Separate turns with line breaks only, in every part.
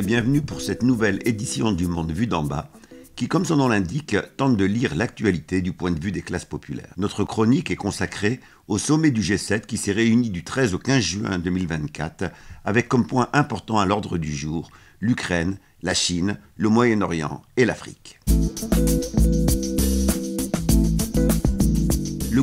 bienvenue pour cette nouvelle édition du Monde vu d'en bas qui, comme son nom l'indique, tente de lire l'actualité du point de vue des classes populaires. Notre chronique est consacrée au sommet du G7 qui s'est réuni du 13 au 15 juin 2024 avec comme point important à l'ordre du jour l'Ukraine, la Chine, le Moyen-Orient et l'Afrique.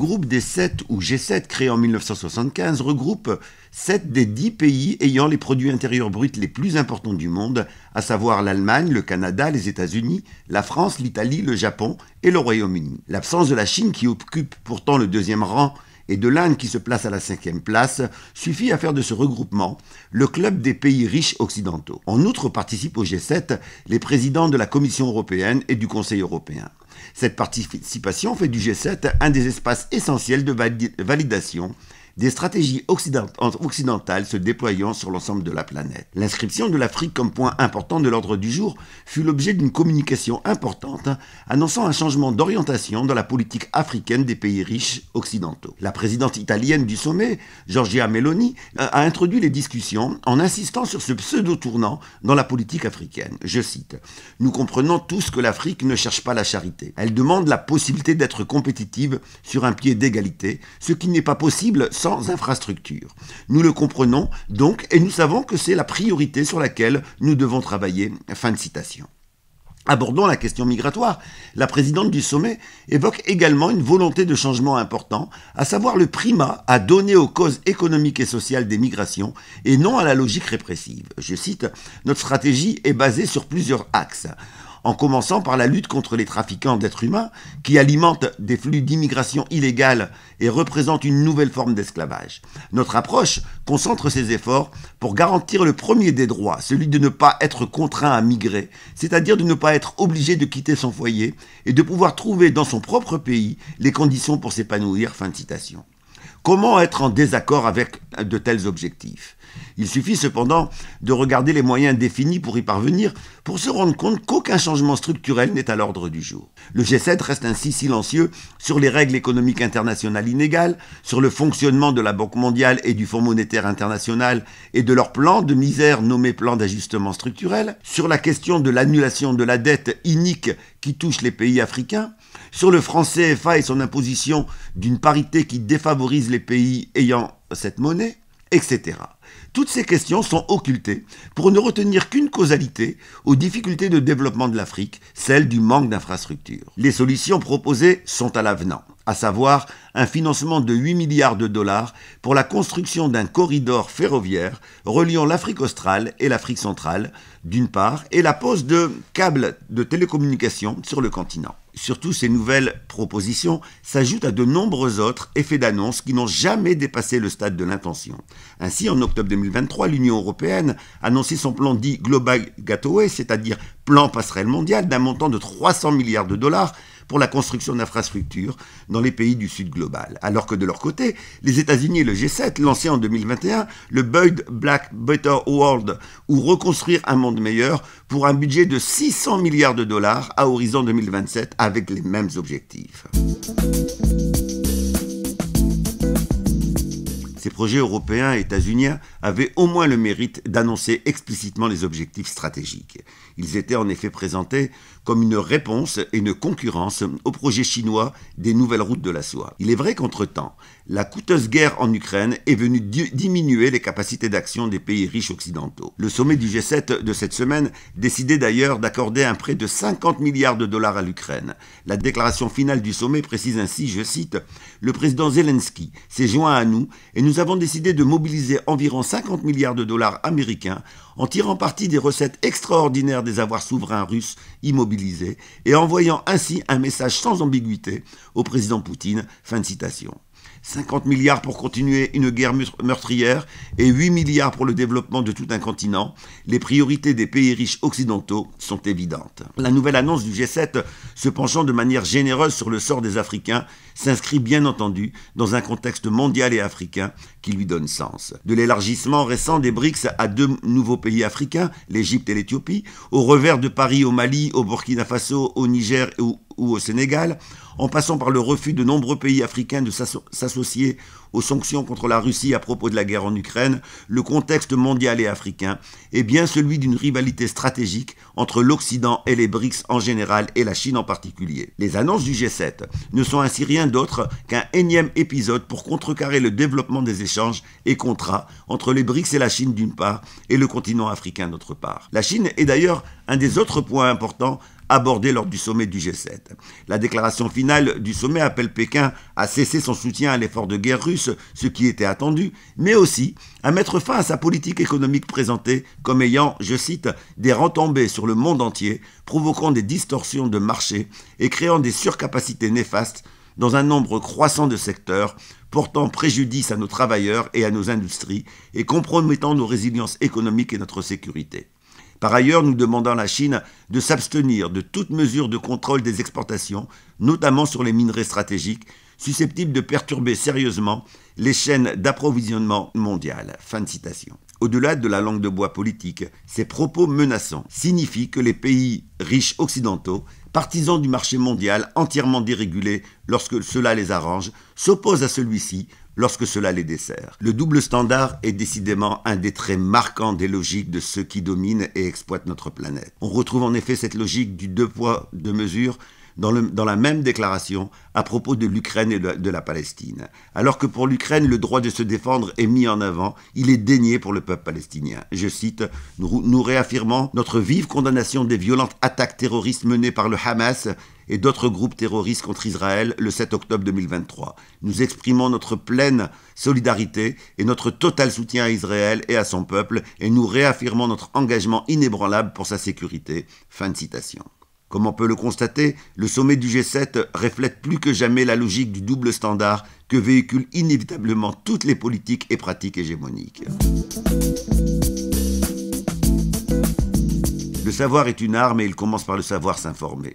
groupe des 7 ou G7 créé en 1975 regroupe 7 des 10 pays ayant les produits intérieurs bruts les plus importants du monde, à savoir l'Allemagne, le Canada, les États-Unis, la France, l'Italie, le Japon et le Royaume-Uni. L'absence de la Chine qui occupe pourtant le deuxième rang et de l'Inde qui se place à la cinquième place suffit à faire de ce regroupement le club des pays riches occidentaux. En outre participent au G7 les présidents de la Commission européenne et du Conseil européen. Cette participation fait du G7 un des espaces essentiels de validation des stratégies occidentales se déployant sur l'ensemble de la planète. L'inscription de l'Afrique comme point important de l'ordre du jour fut l'objet d'une communication importante annonçant un changement d'orientation dans la politique africaine des pays riches occidentaux. La présidente italienne du sommet, Giorgia Meloni, a introduit les discussions en insistant sur ce pseudo-tournant dans la politique africaine. Je cite, Nous comprenons tous que l'Afrique ne cherche pas la charité. Elle demande la possibilité d'être compétitive sur un pied d'égalité, ce qui n'est pas possible sans infrastructures. Nous le comprenons donc et nous savons que c'est la priorité sur laquelle nous devons travailler. Fin de citation. Abordons la question migratoire. La présidente du sommet évoque également une volonté de changement important, à savoir le primat à donner aux causes économiques et sociales des migrations et non à la logique répressive. Je cite, Notre stratégie est basée sur plusieurs axes en commençant par la lutte contre les trafiquants d'êtres humains qui alimentent des flux d'immigration illégale et représentent une nouvelle forme d'esclavage. Notre approche concentre ses efforts pour garantir le premier des droits, celui de ne pas être contraint à migrer, c'est-à-dire de ne pas être obligé de quitter son foyer et de pouvoir trouver dans son propre pays les conditions pour s'épanouir. Fin de citation. Comment être en désaccord avec de tels objectifs Il suffit cependant de regarder les moyens définis pour y parvenir pour se rendre compte qu'aucun changement structurel n'est à l'ordre du jour. Le G7 reste ainsi silencieux sur les règles économiques internationales inégales, sur le fonctionnement de la Banque mondiale et du Fonds monétaire international et de leur plan de misère nommé plan d'ajustement structurel, sur la question de l'annulation de la dette inique qui touche les pays africains, sur le franc CFA et son imposition d'une parité qui défavorise les pays ayant cette monnaie, etc. Toutes ces questions sont occultées pour ne retenir qu'une causalité aux difficultés de développement de l'Afrique, celle du manque d'infrastructures. Les solutions proposées sont à l'avenant, à savoir un financement de 8 milliards de dollars pour la construction d'un corridor ferroviaire reliant l'Afrique australe et l'Afrique centrale, d'une part, et la pose de câbles de télécommunications sur le continent. Surtout, ces nouvelles propositions s'ajoutent à de nombreux autres effets d'annonce qui n'ont jamais dépassé le stade de l'intention. Ainsi, en octobre 2023, l'Union européenne a annoncé son plan dit Global Gateway, c'est-à-dire plan passerelle mondial » d'un montant de 300 milliards de dollars pour la construction d'infrastructures dans les pays du Sud global. Alors que de leur côté, les États-Unis et le G7 lançaient en 2021 le Build Black Better World, ou reconstruire un monde meilleur, pour un budget de 600 milliards de dollars à horizon 2027 avec les mêmes objectifs. Ces projets européens et états-uniens avaient au moins le mérite d'annoncer explicitement les objectifs stratégiques. Ils étaient en effet présentés comme une réponse et une concurrence au projet chinois des nouvelles routes de la soie. Il est vrai qu'entre-temps, la coûteuse guerre en Ukraine est venue diminuer les capacités d'action des pays riches occidentaux. Le sommet du G7 de cette semaine décidait d'ailleurs d'accorder un prêt de 50 milliards de dollars à l'Ukraine. La déclaration finale du sommet précise ainsi, je cite, Le président Zelensky s'est joint à nous et nous avons décidé de mobiliser environ 50 milliards de dollars américains en tirant parti des recettes extraordinaires des avoirs souverains russes immobilisés et envoyant ainsi un message sans ambiguïté au président Poutine. Fin de citation. 50 milliards pour continuer une guerre meurtrière et 8 milliards pour le développement de tout un continent, les priorités des pays riches occidentaux sont évidentes. La nouvelle annonce du G7 se penchant de manière généreuse sur le sort des Africains s'inscrit bien entendu dans un contexte mondial et africain qui lui donne sens. De l'élargissement récent des BRICS à deux nouveaux pays africains, l'Égypte et l'Éthiopie, au revers de Paris au Mali, au Burkina Faso, au Niger et au ou au Sénégal, en passant par le refus de nombreux pays africains de s'associer aux sanctions contre la Russie à propos de la guerre en Ukraine, le contexte mondial et africain est bien celui d'une rivalité stratégique entre l'Occident et les BRICS en général et la Chine en particulier. Les annonces du G7 ne sont ainsi rien d'autre qu'un énième épisode pour contrecarrer le développement des échanges et contrats entre les BRICS et la Chine d'une part et le continent africain d'autre part. La Chine est d'ailleurs un des autres points importants abordée lors du sommet du G7. La déclaration finale du sommet appelle Pékin à cesser son soutien à l'effort de guerre russe, ce qui était attendu, mais aussi à mettre fin à sa politique économique présentée comme ayant, je cite, des retombées sur le monde entier, provoquant des distorsions de marché et créant des surcapacités néfastes dans un nombre croissant de secteurs, portant préjudice à nos travailleurs et à nos industries et compromettant nos résiliences économiques et notre sécurité. Par ailleurs, nous demandons à la Chine de s'abstenir de toute mesure de contrôle des exportations, notamment sur les minerais stratégiques, susceptibles de perturber sérieusement les chaînes d'approvisionnement mondiales. Fin de citation. Au-delà de la langue de bois politique, ces propos menaçants signifient que les pays riches occidentaux, partisans du marché mondial entièrement dérégulé lorsque cela les arrange, s'opposent à celui-ci lorsque cela les dessert. Le double standard est décidément un des traits marquants des logiques de ceux qui dominent et exploitent notre planète. On retrouve en effet cette logique du deux poids, deux mesures dans, la même déclaration à propos de l'Ukraine et de, la Palestine. Alors que pour l'Ukraine, le droit de se défendre est mis en avant, il est dénié pour le peuple palestinien. Je cite, nous réaffirmons notre vive condamnation des violentes attaques terroristes menées par le Hamas et d'autres groupes terroristes contre Israël le 7 octobre 2023. Nous exprimons notre pleine solidarité et notre total soutien à Israël et à son peuple et nous réaffirmons notre engagement inébranlable pour sa sécurité. Fin de citation. Comme on peut le constater, le sommet du G7 reflète plus que jamais la logique du double standard que véhiculent inévitablement toutes les politiques et pratiques hégémoniques. Le savoir est une arme et il commence par le savoir s'informer.